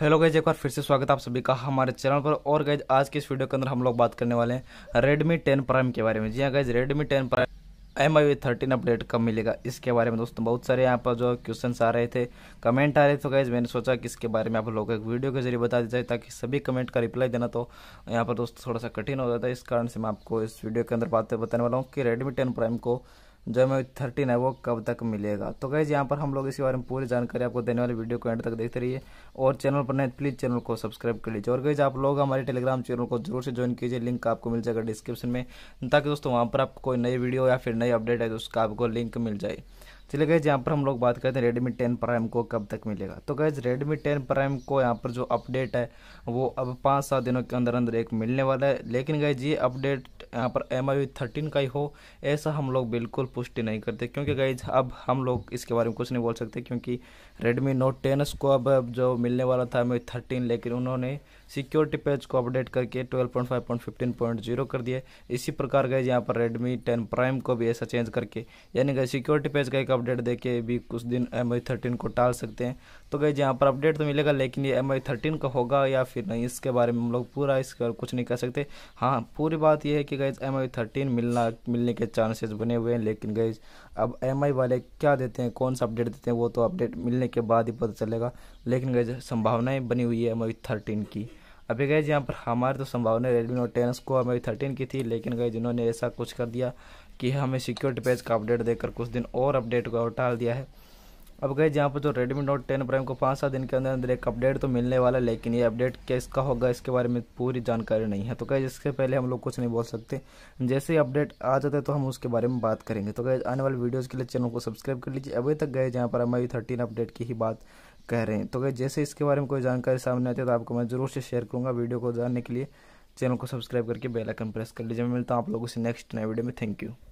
hello guys एक बार फिर से स्वागत है आप सभी का हमारे चैनल पर और गैज आज के इस वीडियो के अंदर हम लोग बात करने वाले हैं रेडमी टेन प्राइम के बारे में जी हाँ guys Redmi ten prime M I thirteen update कब मिलेगा इसके बारे में दोस्तों बहुत सारे यहाँ पर जो क्वेश्चन आ रहे थे कमेंट आ रहे थे तो गैज मैंने सोचा कि इसके बारे में आप लोगों को एक वीडियो के जरिए बता दी जाए ताकि सभी कमेंट का रिप्लाई देना तो यहाँ पर दोस्तों थोड़ा सा कठिन हो जाता है इस कारण से मैं आपको इस वीडियो के अंदर बातें बताने वाला हूँ कि रेडमी टेन प्राइम को जो हमें थर्टीन है वो कब तक मिलेगा तो गैज यहाँ पर हम लोग इसके बारे में पूरी जानकारी आपको देने वाले वीडियो को एंड तक देखते रहिए और चैनल पर नहीं प्लीज़ चैनल को सब्सक्राइब कर लीजिए और गैज आप लोग हमारे टेलीग्राम चैनल को जरूर से ज्वाइन कीजिए लिंक आपको मिल जाएगा डिस्क्रिप्शन में ताकि दोस्तों वहाँ पर आपको कोई नई वीडियो या फिर नई अपडेट है तो उसका आपको लिंक मिल जाए चलिए गए यहाँ पर हम लोग बात करते हैं रेडमी टेन प्राइम को कब तक मिलेगा तो गैज रेडमी टेन प्राइम को यहाँ पर जो अपडेट है वो अब पाँच सात दिनों के अंदर अंदर एक मिलने वाला है लेकिन गैज ये अपडेट यहाँ पर एम आई थर्टीन का ही हो ऐसा हम लोग बिल्कुल पुष्टि नहीं करते क्योंकि गाइज अब हम लोग इसके बारे में कुछ नहीं बोल सकते क्योंकि रेडमी नोट टेन को अब जो मिलने वाला था एम आई थर्टीन लेकिन उन्होंने सिक्योरिटी पेज को अपडेट करके twelve point five point fifteen point zero कर दिए इसी प्रकार गए यहाँ पर रेडमी टेन प्राइम को भी ऐसा चेंज करके यानी गए सिक्योरिटी पेज का एक अपडेट देके भी कुछ दिन एम आई थर्टीन को टाल सकते हैं तो गए यहाँ पर अपडेट तो मिलेगा लेकिन ये एम आई थर्टीन का होगा या फिर नहीं इसके बारे में हम लोग पूरा इसके कुछ नहीं कर सकते हाँ पूरी बात यह है कि गई एम आई थर्टीन मिलना मिलने के चांसेस बने हुए हैं लेकिन गई अब एम आई वाले क्या देते हैं कौन सा अपडेट देते हैं वो तो अपडेट मिलने के बाद ही पता चलेगा लेकिन गई संभावनाएं बनी हुई है एम आई थर्टीन की अभी गए यहाँ पर हमारे तो संभावनाएं रेडमी नोट टेन को एम आई थर्टीन की थी लेकिन गई जिन्होंने ऐसा कुछ कर दिया कि हमें सिक्योरिटी पेज का अपडेट देकर कुछ दिन और अपडेट को टाल दिया है अब गए जहाँ पर जो रेडमी नोट टेन प्राइम को पाँच सात दिन के अंदर अंदर एक अपडेट तो मिलने वाला है लेकिन ये अपडेट किसका होगा इसके बारे में पूरी जानकारी नहीं है तो गए इसके पहले हम लोग कुछ नहीं बोल सकते जैसे ही अपडेट आ जाता है तो हम उसके बारे में बात करेंगे तो गए आने वाले वीडियोज़ के लिए चैनल को सब्सक्राइब कर लीजिए अभी तक गए जहाँ पर हम अभी थर्टीन अपडेट की ही बात कह रहे हैं तो गए जैसे इसके बारे में कोई जानकारी सामने आती है तो आपको मैं जरूर से शेयर करूँगा वीडियो को जानने के लिए चैनल को सब्सक्राइब करके बेल आइकन प्रेस कर लीजिए मैं मिलता हूँ आप लोगों से नेक्स्ट नए वीडियो में थैंक यू